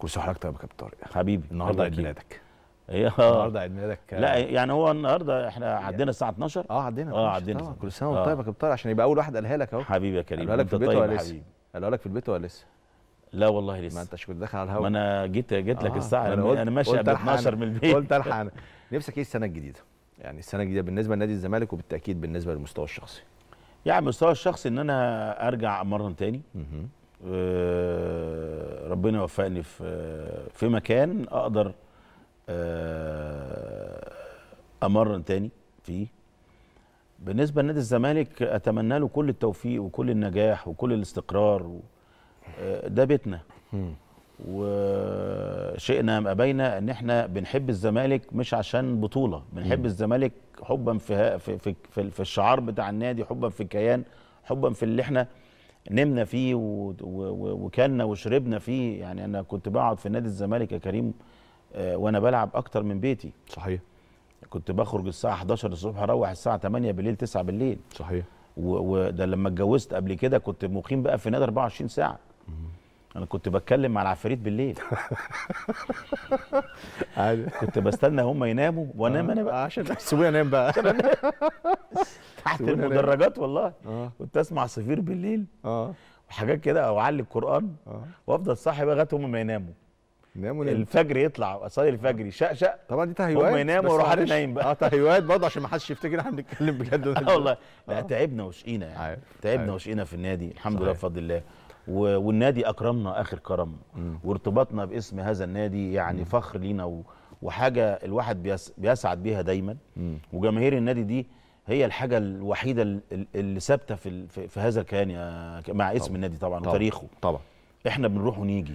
كل سنه طيب يا كابتن طارق حبيبي النهارده عيد ميلادك ايه آه. النهارده عيد ميلادك لا يعني هو النهارده احنا عدينا الساعه 12 اه عدينا اه عدينا كل سنه وانت طيب يا كابتن طارق عشان يبقى اول واحد قالها لك اهو حبيبي يا كريم قالها لك في البيت ولا طيب لسه؟ قالها لك في البيت ولا لسه؟ لا والله لسه ما انتش كنت داخل على الهوا ما انا جيت جيت لك آه، الساعه انا ماشي قبل 12 من البيت قلت الحق انا نفسك ايه السنه الجديده؟ يعني السنه الجديده بالنسبه لنادي الزمالك وبالتاكيد بالنسبه للمستوى الشخصي يعني المستوى الشخصي ان انا ارجع اتمرن تاني ربنا يوفقني في في مكان اقدر آه، امرن تاني فيه بالنسبه لنادي الزمالك اتمنى له كل التوفيق وكل النجاح وكل الاستقرار آه، ده بيتنا وشئنا ام ابينا ان احنا بنحب الزمالك مش عشان بطوله بنحب الزمالك حبا في في في, في الشعار بتاع النادي حبا في الكيان حبا في اللي احنا نمنا فيه وكلنا وشربنا فيه يعني انا كنت بقعد في نادي الزمالك يا كريم آه، وانا بلعب اكتر من بيتي صحيح كنت بخرج الساعه 11 الصبح اروح الساعه 8 بالليل 9 بالليل صحيح وده لما اتجوزت قبل كده كنت مقيم بقى في نادي 24 ساعه انا كنت بتكلم مع العفاريت بالليل كنت بستنى هم يناموا وانام آه. انا بقى عشان سيبوني انام بقى تحت المدرجات والله آه. كنت اسمع صفير بالليل اه وحاجات كده او اعلي القران آه. وافضل صاحي بقى لغايه هم ما يناموا يناموا الفجر يطلع اصلي الفجر يشقشق طبعا دي تهيؤات هم يناموا ويروح حد نايم بقى اه تهيؤات برضه عشان ما حدش يفتكر احنا بنتكلم بجد اه والله لا تعبنا وشقينا يعني تعبنا وشقينا في النادي الحمد لله بفضل الله والنادي اكرمنا اخر كرم وارتباطنا باسم هذا النادي يعني فخر لينا وحاجه الواحد بيسعد بيها دايما وجماهير النادي دي هي الحاجه الوحيده اللي ثابته في, في هذا الكيان مع اسم طبعًا. النادي طبعًا. وتاريخه طبعا احنا بنروح ونيجي